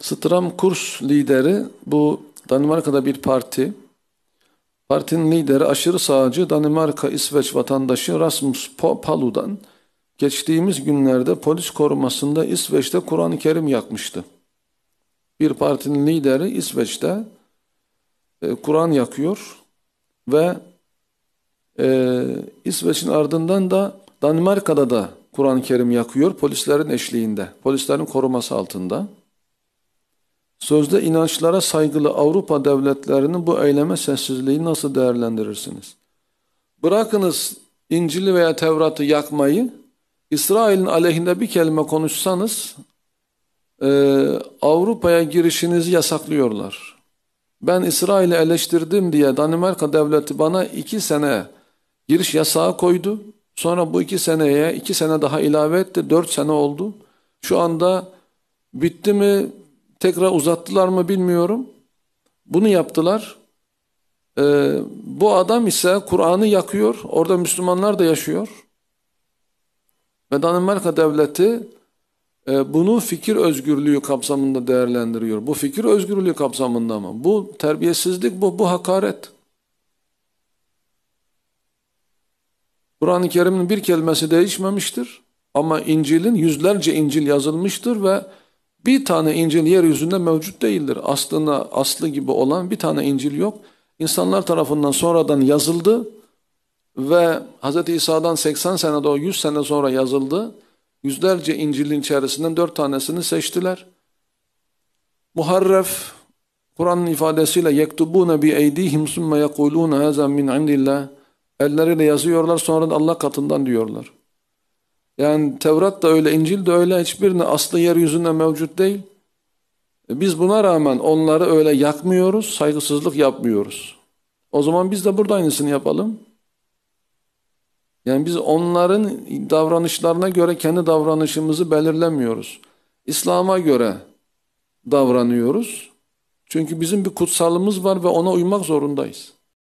Stram Kurs lideri bu Danimarka'da bir parti. Partinin lideri aşırı sağcı Danimarka İsveç vatandaşı Rasmus Paludan geçtiğimiz günlerde polis korumasında İsveç'te Kur'an-ı Kerim yakmıştı. Bir partinin lideri İsveç'te e, Kur'an yakıyor ve e, İsveç'in ardından da Danimarka'da da Kur'an-ı Kerim yakıyor polislerin eşliğinde, polislerin koruması altında. Sözde inançlara saygılı Avrupa devletlerinin bu eyleme sessizliği nasıl değerlendirirsiniz? Bırakınız İncil'i veya Tevrat'ı yakmayı, İsrail'in aleyhinde bir kelime konuşsanız e, Avrupa'ya girişinizi yasaklıyorlar. Ben İsrail'i eleştirdim diye Danimarka devleti bana iki sene giriş yasağı koydu. Sonra bu iki seneye iki sene daha ilave etti. Dört sene oldu. Şu anda bitti mi Tekrar uzattılar mı bilmiyorum. Bunu yaptılar. Ee, bu adam ise Kur'an'ı yakıyor. Orada Müslümanlar da yaşıyor. Ve Danimarka devleti e, bunu fikir özgürlüğü kapsamında değerlendiriyor. Bu fikir özgürlüğü kapsamında mı? Bu terbiyesizlik, bu, bu hakaret. Kur'an-ı Kerim'in bir kelimesi değişmemiştir. Ama İncil'in yüzlerce İncil yazılmıştır ve bir tane İncil yeryüzünde mevcut değildir. Aslına aslı gibi olan bir tane İncil yok. İnsanlar tarafından sonradan yazıldı ve Hz. İsa'dan 80 sene daha 100 sene sonra yazıldı. Yüzlerce İncil'in içerisinden dört tanesini seçtiler. Muharref, Kur'an'ın ifadesiyle yektubune bi eydihim sümme yekulune hazen min indillah. Elleriyle yazıyorlar sonra da Allah katından diyorlar. Yani Tevrat da öyle, İncil de öyle hiçbirine aslı yeryüzünde mevcut değil. E, biz buna rağmen onları öyle yakmıyoruz, saygısızlık yapmıyoruz. O zaman biz de burada aynısını yapalım. Yani biz onların davranışlarına göre kendi davranışımızı belirlemiyoruz. İslam'a göre davranıyoruz. Çünkü bizim bir kutsalımız var ve ona uymak zorundayız.